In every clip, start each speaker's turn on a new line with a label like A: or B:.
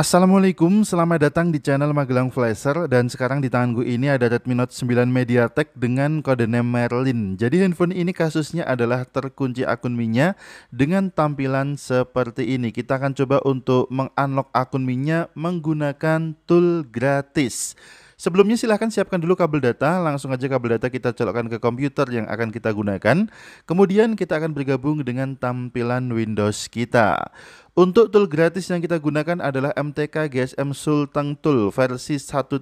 A: Assalamualaikum, selamat datang di channel Magelang Flasher dan sekarang di tangan gue ini ada Redmi Note 9 Mediatek dengan kode name Merlin. Jadi handphone ini kasusnya adalah terkunci akun mi dengan tampilan seperti ini. Kita akan coba untuk mengunlock akun mi menggunakan tool gratis. Sebelumnya silahkan siapkan dulu kabel data, langsung aja kabel data kita colokkan ke komputer yang akan kita gunakan. Kemudian kita akan bergabung dengan tampilan Windows kita. Untuk tool gratis yang kita gunakan adalah MTK GSM Sultan Tool versi 136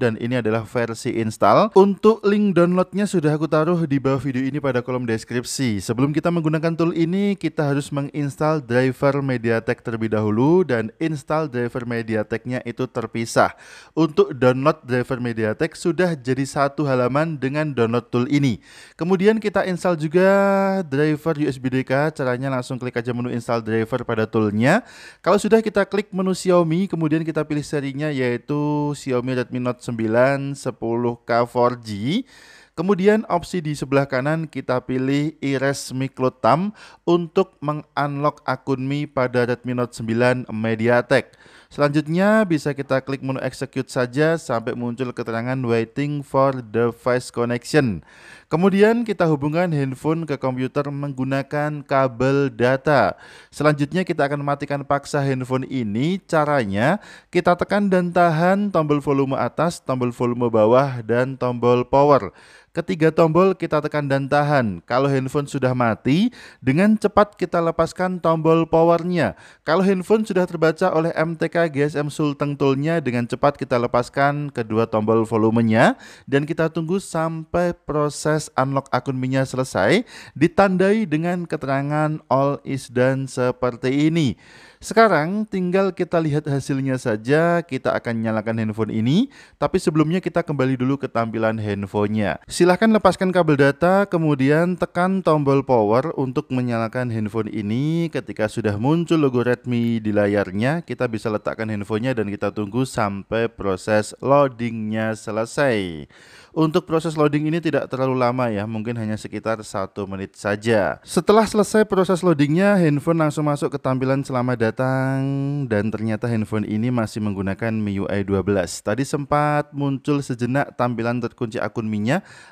A: dan ini adalah versi install. Untuk link downloadnya sudah aku taruh di bawah video ini pada kolom deskripsi. Sebelum kita menggunakan tool ini, kita harus menginstal driver MediaTek terlebih dahulu dan install driver MediaTeknya itu terpisah. Untuk download driver MediaTek sudah jadi satu halaman dengan download tool ini. Kemudian kita install juga driver USB DK, caranya langsung klik aja menu install driver pada tool. Kalau sudah kita klik menu Xiaomi, kemudian kita pilih serinya yaitu Xiaomi Redmi Note 9 10K 4G. Kemudian opsi di sebelah kanan kita pilih Ires Miklotam untuk mengunlock akun Mi pada Redmi Note 9 MediaTek. Selanjutnya bisa kita klik menu execute saja sampai muncul keterangan waiting for device connection. Kemudian kita hubungkan handphone ke komputer menggunakan kabel data. Selanjutnya kita akan matikan paksa handphone ini. Caranya kita tekan dan tahan tombol volume atas, tombol volume bawah, dan tombol power. Ketiga tombol kita tekan dan tahan. Kalau handphone sudah mati, dengan cepat kita lepaskan tombol powernya. Kalau handphone sudah terbaca oleh MTK GSM Sulteng Toolnya, dengan cepat kita lepaskan kedua tombol volumenya. Dan kita tunggu sampai proses unlock akun minyak selesai, ditandai dengan keterangan all is done seperti ini. Sekarang tinggal kita lihat hasilnya saja, kita akan nyalakan handphone ini. Tapi sebelumnya kita kembali dulu ke tampilan handphonenya. Silahkan lepaskan kabel data, kemudian tekan tombol power untuk menyalakan handphone ini. Ketika sudah muncul logo Redmi di layarnya, kita bisa letakkan handphonenya dan kita tunggu sampai proses loadingnya selesai. Untuk proses loading ini tidak terlalu lama ya, mungkin hanya sekitar satu menit saja. Setelah selesai proses loadingnya, handphone langsung masuk ke tampilan selamat datang dan ternyata handphone ini masih menggunakan MIUI 12. Tadi sempat muncul sejenak tampilan terkunci akun mi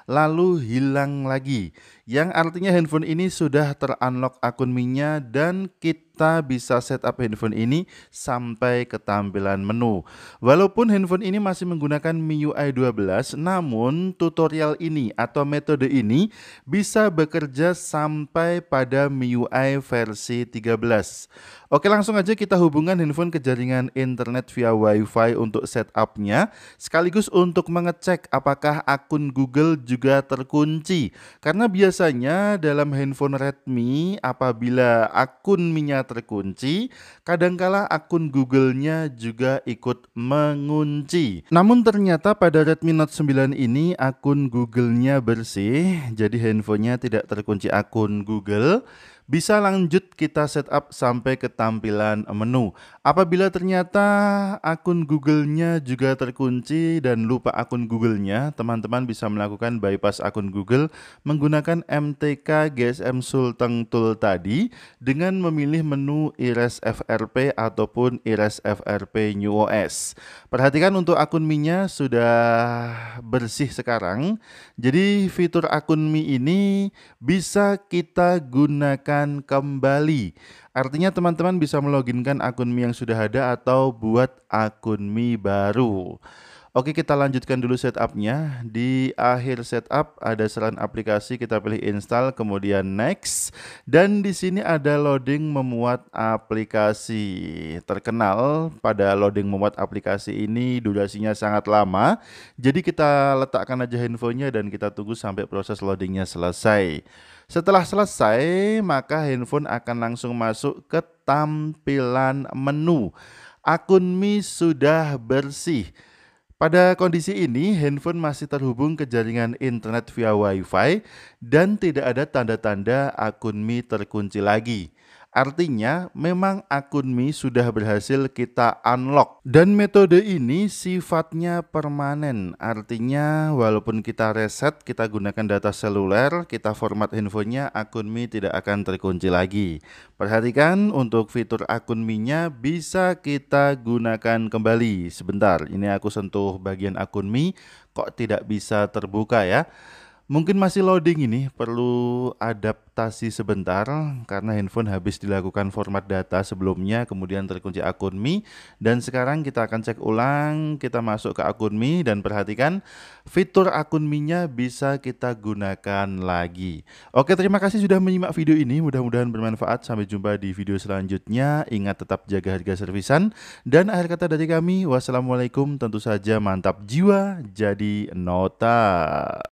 A: lalu hilang lagi. Yang artinya handphone ini sudah terunlock akun mi dan kita kita bisa setup handphone ini sampai ke tampilan menu. Walaupun handphone ini masih menggunakan MIUI 12, namun tutorial ini atau metode ini bisa bekerja sampai pada MIUI versi 13. Oke langsung aja kita hubungkan handphone ke jaringan internet via wifi untuk setupnya Sekaligus untuk mengecek apakah akun Google juga terkunci Karena biasanya dalam handphone Redmi apabila akun minyak terkunci, kadangkala akun Google-nya juga ikut mengunci. Namun ternyata pada Redmi Note 9 ini akun Google-nya bersih, jadi handphonenya tidak terkunci akun Google. Bisa lanjut kita setup sampai ke tampilan menu. Apabila ternyata akun Google-nya juga terkunci dan lupa akun Google-nya, teman-teman bisa melakukan bypass akun Google menggunakan MTK GSM Sultan Tool tadi dengan memilih menu Iris FRP ataupun Iris FRP New OS. Perhatikan untuk akun Mi-nya sudah bersih sekarang. Jadi fitur akun Mi ini bisa kita gunakan kembali. Artinya teman-teman bisa meloginkan akun Mi yang sudah ada atau buat akun Mi baru. Oke kita lanjutkan dulu setupnya Di akhir setup ada selain aplikasi kita pilih install kemudian next Dan di sini ada loading memuat aplikasi Terkenal pada loading memuat aplikasi ini durasinya sangat lama Jadi kita letakkan aja handphonenya dan kita tunggu sampai proses loadingnya selesai setelah selesai, maka handphone akan langsung masuk ke tampilan menu. Akun Mi sudah bersih. Pada kondisi ini, handphone masih terhubung ke jaringan internet via WiFi dan tidak ada tanda-tanda akun Mi terkunci lagi. Artinya, memang akun Mi sudah berhasil kita unlock. Dan metode ini sifatnya permanen. Artinya, walaupun kita reset, kita gunakan data seluler, kita format infonya, akun Mi tidak akan terkunci lagi. Perhatikan, untuk fitur akun Mi-nya bisa kita gunakan kembali. Sebentar, ini aku sentuh bagian akun Mi, kok tidak bisa terbuka ya? Mungkin masih loading ini, perlu adaptasi sebentar karena handphone habis dilakukan format data sebelumnya, kemudian terkunci akun Mi. Dan sekarang kita akan cek ulang, kita masuk ke akun Mi dan perhatikan fitur akun Mi-nya bisa kita gunakan lagi. Oke, terima kasih sudah menyimak video ini, mudah-mudahan bermanfaat. Sampai jumpa di video selanjutnya. Ingat tetap jaga harga servisan. Dan akhir kata dari kami, wassalamualaikum, tentu saja mantap jiwa, jadi nota.